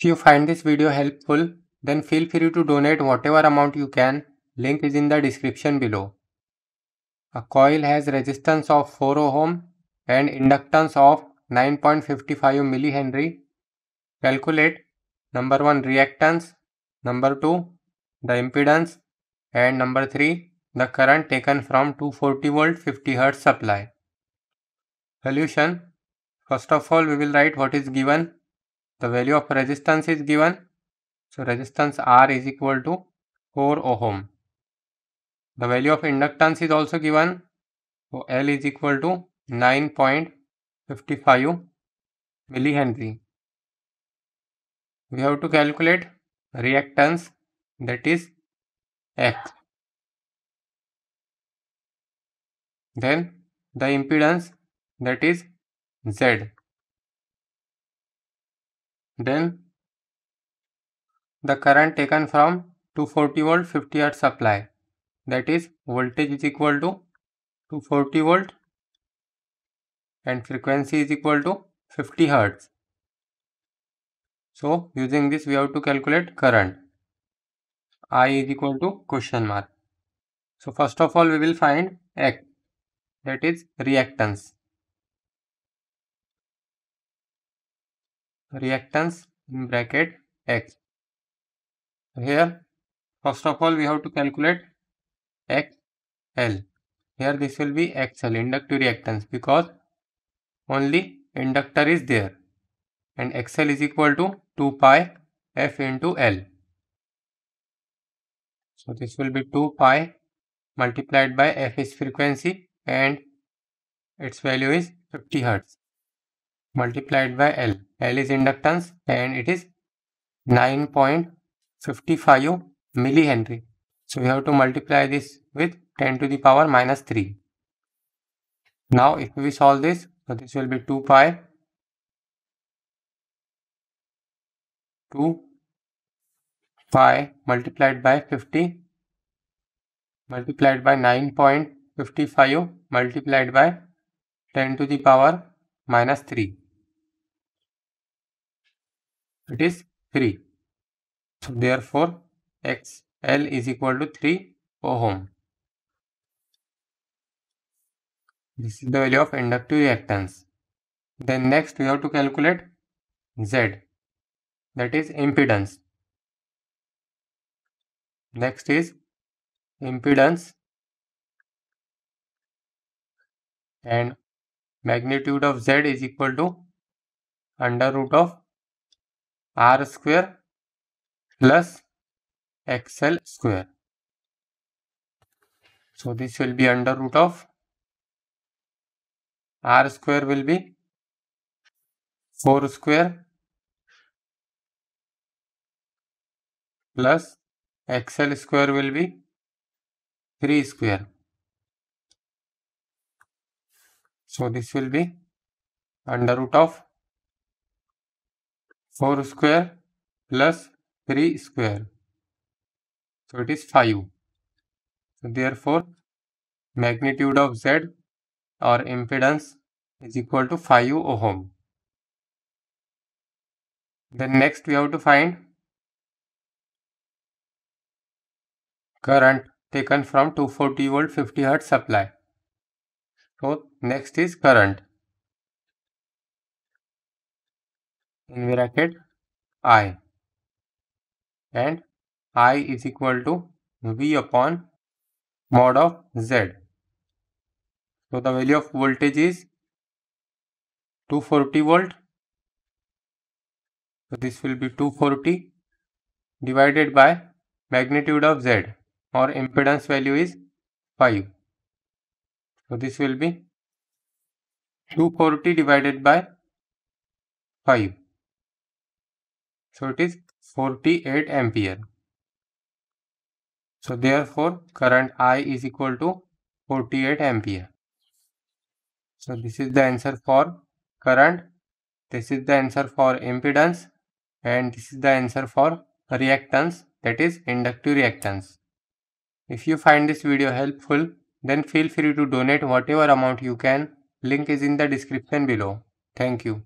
If you find this video helpful, then feel free to donate whatever amount you can. Link is in the description below. A coil has resistance of 4 ohm and inductance of 9.55 millihenry. Calculate number 1 reactance, number 2 the impedance and number 3 the current taken from 240 volt 50 hertz supply. Solution First of all we will write what is given the value of resistance is given so resistance r is equal to 4 ohm the value of inductance is also given so l is equal to 9.55 millihenry we have to calculate reactance that is x then the impedance that is z then the current taken from 240 volt 50 hertz supply that is voltage is equal to 240 volt and frequency is equal to 50 hertz. So using this we have to calculate current. I is equal to question mark. So first of all we will find X that is reactance. reactants in bracket X. Here first of all we have to calculate XL. Here this will be XL inductive reactance because only inductor is there and XL is equal to 2 pi F into L. So this will be 2 pi multiplied by F is frequency and its value is 50 hertz multiplied by L. L is inductance and it is 9.55 millihenry. So we have to multiply this with 10 to the power minus 3. Now if we solve this, so this will be 2 pi 2 pi multiplied by 50 multiplied by 9.55 multiplied by 10 to the power minus 3 it is 3. So therefore, XL is equal to 3 ohm. This is the value of inductive reactance. Then next we have to calculate Z that is impedance. Next is impedance and magnitude of Z is equal to under root of r square plus xl square. So this will be under root of r square will be 4 square plus xl square will be 3 square. So this will be under root of 4 square plus 3 square. So it is 5. So therefore magnitude of Z or impedance is equal to 5 ohm. Then next we have to find current taken from 240 volt 50 hertz supply. So next is current. in bracket i and i is equal to v upon mod of z. So the value of voltage is 240 volt. So this will be 240 divided by magnitude of z or impedance value is 5. So this will be 240 divided by 5. So it is 48 ampere. So therefore current I is equal to 48 ampere. So this is the answer for current, this is the answer for impedance and this is the answer for reactance that is inductive reactance. If you find this video helpful then feel free to donate whatever amount you can. Link is in the description below. Thank you.